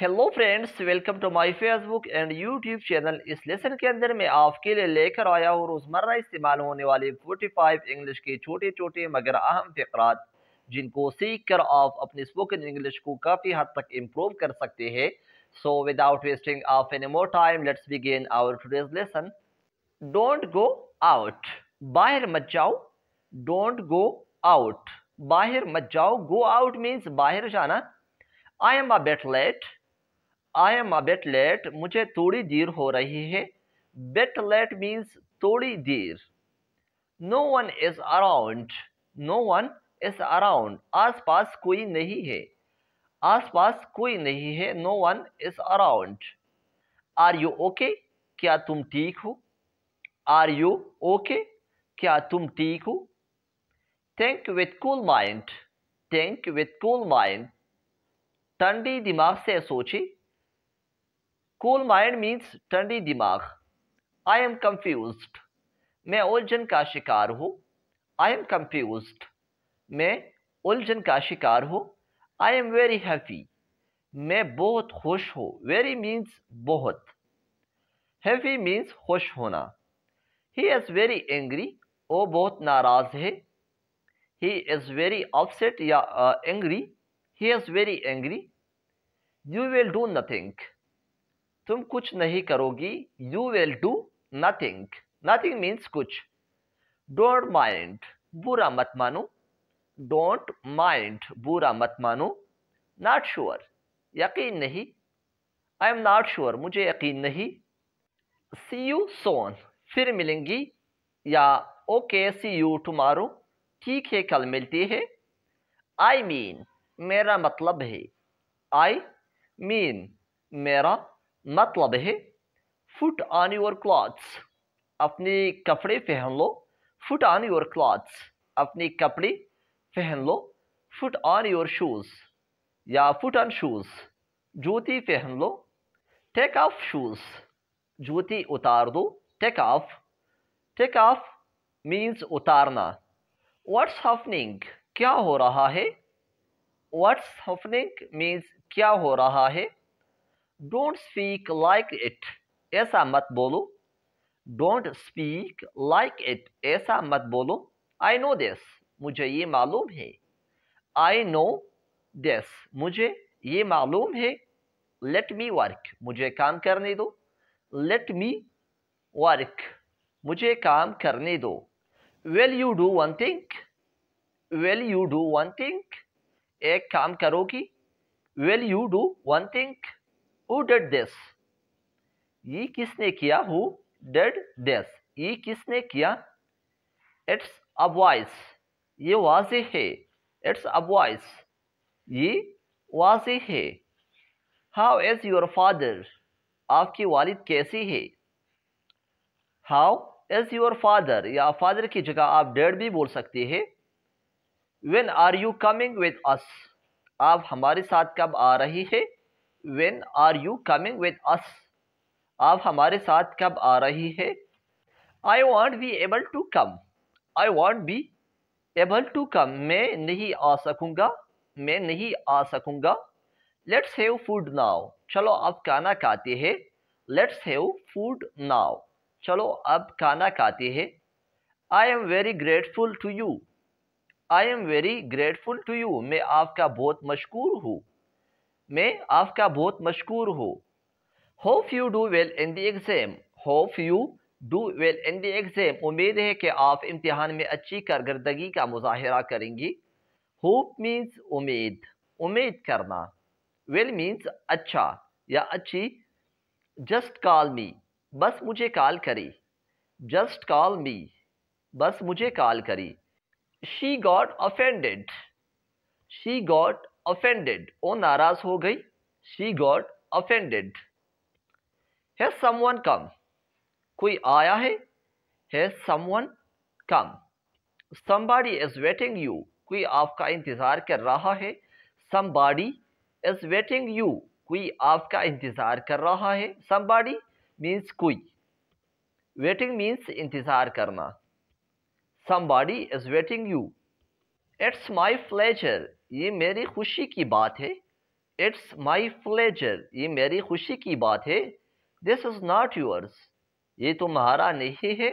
hello friends welcome to my Facebook and YouTube channel इस lesson के अंदर मैं आपके लिए लेकर आया हूँ रोज़मर्रा इस्तेमाल होने वाले 45 इंग्लिश के छोटे छोटे मगर अहम फकर जिनको सीख कर आप अपने स्पोकन इंग्लिश को काफ़ी हद तक इम्प्रूव कर सकते हैं so without wasting of any more time let's begin our today's lesson don't go out बाहर मत जाओ डोंट गो आउट बाहर मत जाओ गो आउट मीन्स बाहर जाना I am a bit late I am a bit late मुझे थोड़ी देर हो रही है बेट लेट मीन्स थोड़ी देर no one is around no one is around आस पास कोई नहीं है आस पास कोई नहीं है no one is around are you okay क्या तुम ठीक हो आर यू ओके क्या तुम ठीक हो think with cool mind think with cool mind ठंडी दिमाग से सोचे कूल माइंड मीन्स ठंडी दिमाग आई एम कंफ्यूज मैं उलझन का शिकार हूँ आई एम कंफ्यूज मैं उलझन का शिकार हूँ आई एम वेरी हैप्पी मैं बहुत खुश हूँ वेरी मीन्स बहुत हैप्पी मीन्स खुश होना ही इज़ वेरी एंग्री वो बहुत नाराज़ है ही इज़ वेरी अपसेट या angry he is very angry you will do nothing तुम कुछ नहीं करोगी you will do nothing nothing means कुछ डोंट माइंड बुरा मत मानो डोंट माइंड बुरा मत मानो नॉट श्योर यकीन नहीं आई एम नॉट श्योर मुझे यकीन नहीं सी यू सोन फिर मिलेंगी या ओके सी यू टुमारो ठीक है कल मिलती है आई मीन मेरा मतलब है आई मीन मेरा मतलब है फुट ऑन योर क्लॉथ्स अपने कपड़े पहन लो फुट ऑन योर क्लॉथ्स अपने कपड़े पहन लो फुट ऑन योर शूज़ या फुट ऑन शूज़ जूती पहन लो टेक ऑफ शूज़ जूती उतार दो take off take off means उतारना व्हाट्स हफनिंग क्या हो रहा है व्हाट्स हफनिंग मीन्स क्या हो रहा है डोंट स्पीक लाइक इट ऐसा मत बोलो डोंट स्पीक लाइक इट ऐसा मत बोलो आई नो दिस मुझे ये मालूम है आई नो दिस मुझे ये मालूम है लेट मी वर्क मुझे काम करने दो लेट मी वर्क मुझे काम करने दो will you do one thing will you do one thing एक काम करोगी will you do one thing who did this ये किसने किया हु डेड दिस ये किसने किया इट्स अ वॉइस ये वाज है इट्स अ वॉइस ये वाज है हाउ इज़ योर फादर आपकी वालिद कैसी है हाउ इज़ योर फादर या फादर की जगह आप डेड भी बोल सकते हैं When are you coming with us आप हमारे साथ कब आ रही है when are you coming with us आप हमारे साथ कब आ रही है I won't be able to come I won't be able to come मैं नहीं आ सकूँगा मैं नहीं आ सकूँगा लेट्स हैव फूड नाव चलो अब खाना खाते हैं लेट्स हैव फूड नाव चलो अब खाना खाते हैं I am very grateful to you I am very grateful to you मैं आपका बहुत मशहूर हूँ में आपका बहुत मशहूर हो hope you do well in the exam hope you do well in the exam उम्मीद है कि आप इम्तहान में अच्छी कारकर्दगी का मुजाहरा करेंगी होप मीन्स उम्मीद उम्मीद करना वेल मीन्स अच्छा या अच्छी जस्ट कॉल मी बस मुझे कॉल करी जस्ट कॉल मी बस मुझे कॉल करी she got offended she got offended वो नाराज हो गई she got offended has someone come कोई आया है has someone come somebody is waiting you कोई आपका इंतजार कर रहा है somebody is waiting you कोई आपका इंतजार कर रहा है somebody means कोई waiting means इंतजार करना somebody is waiting you it's my pleasure ये मेरी खुशी की बात है इट्स माई फ्लेजर ये मेरी खुशी की बात है दिस इज़ नॉट योर्स ये तुम्हारा नहीं है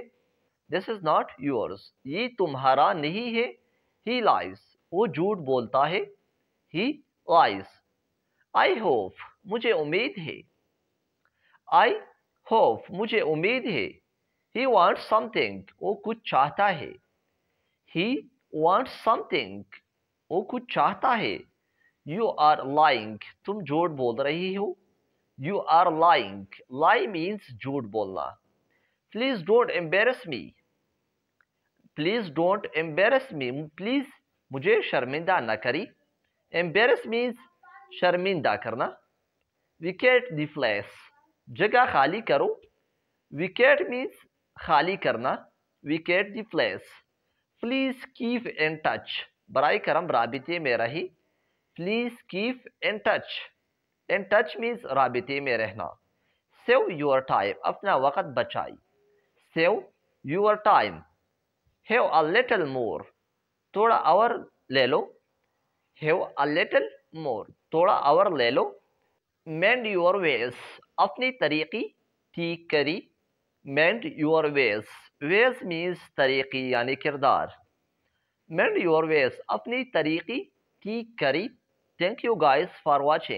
दिस इज़ नॉट योर्स ये तुम्हारा नहीं है ही लाइज वो झूठ बोलता है ही लाइज आई होप मुझे उम्मीद है आई होप मुझे उम्मीद है ही वॉन्ट समथिंग वो कुछ चाहता है ही वांट समथिंग वो कुछ चाहता है यू आर लाइंग तुम झूठ बोल रही हो you are lying lie means झूठ बोलना please don't embarrass me please don't embarrass me please मुझे शर्मिंदा ना करी एम्बेरस मीन्स शर्मिंदा करना विकेट द फ्लैस जगह खाली करो विकेट मीन्स खाली करना vacate the place please keep in touch बर करम रबते में रही please keep in touch in touch means रबते में रहना सेव योर टाइम अपना वक़्त बचाई save your time have a little more थोड़ा आवर ले लो हैव अ लिटल मोर थोड़ा आवर ले लो मैंड योर वेज अपनी तरीक़ी ठीक करी mend your ways ways means तरीकी यानी किरदार मेंड योर वेस अपनी तरीकी की करी thank you guys for watching